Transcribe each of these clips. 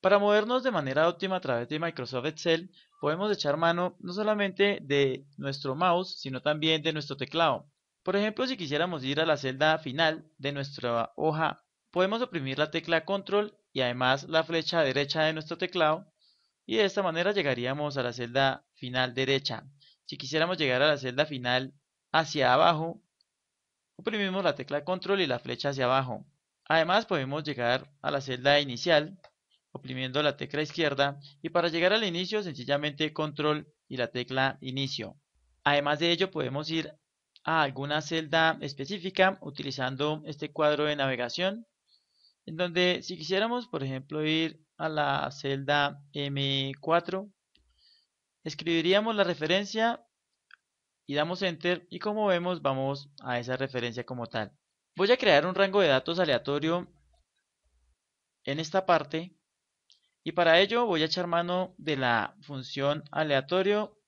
Para movernos de manera óptima a través de Microsoft Excel, podemos echar mano no solamente de nuestro mouse, sino también de nuestro teclado. Por ejemplo, si quisiéramos ir a la celda final de nuestra hoja, podemos oprimir la tecla Control y además la flecha derecha de nuestro teclado y de esta manera llegaríamos a la celda final derecha. Si quisiéramos llegar a la celda final hacia abajo, oprimimos la tecla Control y la flecha hacia abajo. Además podemos llegar a la celda inicial oprimiendo la tecla izquierda y para llegar al inicio sencillamente control y la tecla inicio. Además de ello podemos ir a alguna celda específica utilizando este cuadro de navegación en donde si quisiéramos por ejemplo ir a la celda M4 escribiríamos la referencia y damos enter y como vemos vamos a esa referencia como tal. Voy a crear un rango de datos aleatorio en esta parte y para ello voy a echar mano de la función aleatorio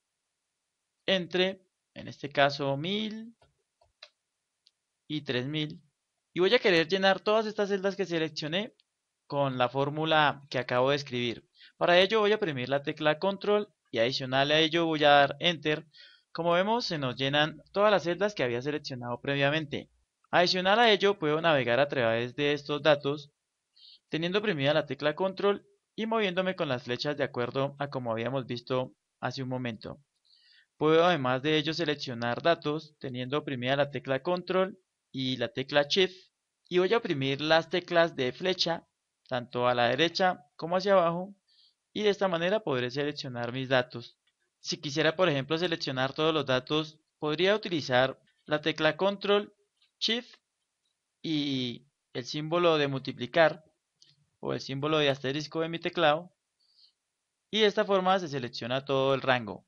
entre, en este caso, 1000 y 3000. Y voy a querer llenar todas estas celdas que seleccioné con la fórmula que acabo de escribir. Para ello voy a oprimir la tecla control y adicional a ello voy a dar enter. Como vemos se nos llenan todas las celdas que había seleccionado previamente. Adicional a ello puedo navegar a través de estos datos teniendo oprimida la tecla control y moviéndome con las flechas de acuerdo a como habíamos visto hace un momento. Puedo además de ello seleccionar datos teniendo oprimida la tecla Control y la tecla Shift y voy a oprimir las teclas de flecha tanto a la derecha como hacia abajo y de esta manera podré seleccionar mis datos. Si quisiera por ejemplo seleccionar todos los datos podría utilizar la tecla Control, Shift y el símbolo de multiplicar o el símbolo de asterisco de mi teclado y de esta forma se selecciona todo el rango.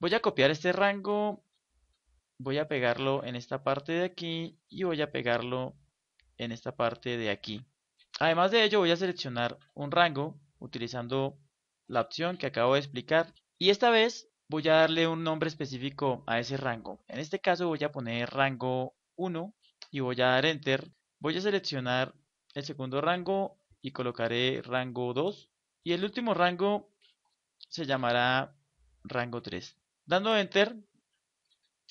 Voy a copiar este rango, voy a pegarlo en esta parte de aquí y voy a pegarlo en esta parte de aquí. Además de ello voy a seleccionar un rango utilizando la opción que acabo de explicar y esta vez voy a darle un nombre específico a ese rango. En este caso voy a poner rango 1 y voy a dar enter. Voy a seleccionar el segundo rango y colocaré rango 2 y el último rango se llamará rango 3. Dando enter,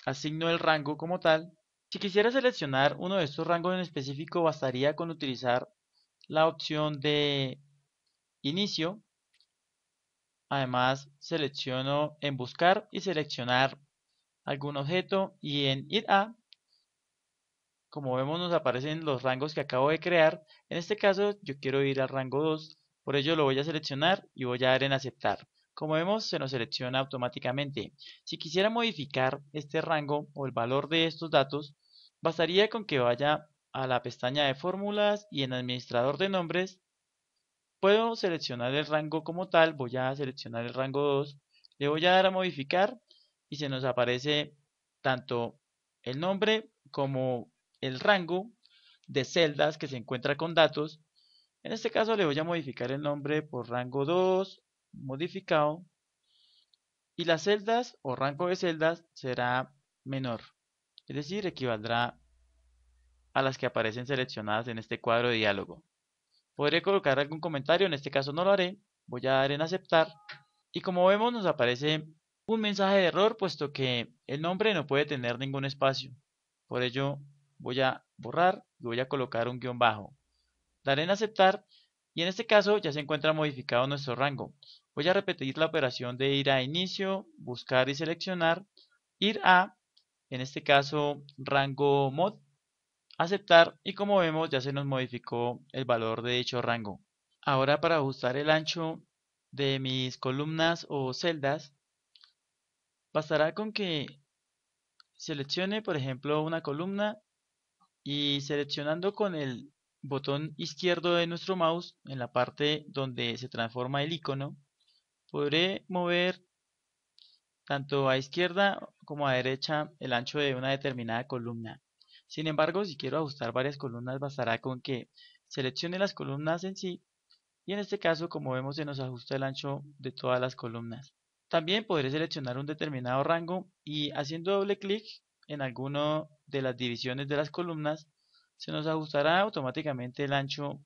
asigno el rango como tal. Si quisiera seleccionar uno de estos rangos en específico, bastaría con utilizar la opción de inicio. Además, selecciono en buscar y seleccionar algún objeto y en ir a como vemos nos aparecen los rangos que acabo de crear. En este caso yo quiero ir al rango 2, por ello lo voy a seleccionar y voy a dar en aceptar. Como vemos se nos selecciona automáticamente. Si quisiera modificar este rango o el valor de estos datos, bastaría con que vaya a la pestaña de fórmulas y en administrador de nombres puedo seleccionar el rango como tal, voy a seleccionar el rango 2, le voy a dar a modificar y se nos aparece tanto el nombre como el rango de celdas que se encuentra con datos. En este caso le voy a modificar el nombre por rango 2, modificado. Y las celdas o rango de celdas será menor. Es decir, equivaldrá a las que aparecen seleccionadas en este cuadro de diálogo. Podré colocar algún comentario, en este caso no lo haré. Voy a dar en aceptar. Y como vemos nos aparece un mensaje de error puesto que el nombre no puede tener ningún espacio. Por ello voy a borrar y voy a colocar un guión bajo. Daré en aceptar y en este caso ya se encuentra modificado nuestro rango. Voy a repetir la operación de ir a inicio, buscar y seleccionar, ir a, en este caso rango mod, aceptar y como vemos ya se nos modificó el valor de dicho rango. Ahora para ajustar el ancho de mis columnas o celdas, bastará con que seleccione por ejemplo una columna y seleccionando con el botón izquierdo de nuestro mouse en la parte donde se transforma el icono podré mover tanto a izquierda como a derecha el ancho de una determinada columna sin embargo si quiero ajustar varias columnas bastará con que seleccione las columnas en sí y en este caso como vemos se nos ajusta el ancho de todas las columnas también podré seleccionar un determinado rango y haciendo doble clic en alguna de las divisiones de las columnas, se nos ajustará automáticamente el ancho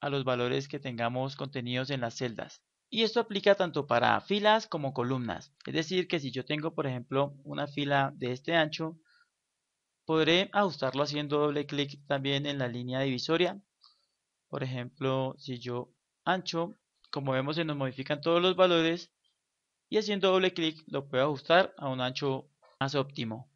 a los valores que tengamos contenidos en las celdas. Y esto aplica tanto para filas como columnas. Es decir, que si yo tengo, por ejemplo, una fila de este ancho, podré ajustarlo haciendo doble clic también en la línea divisoria. Por ejemplo, si yo ancho, como vemos se nos modifican todos los valores y haciendo doble clic lo puedo ajustar a un ancho más óptimo.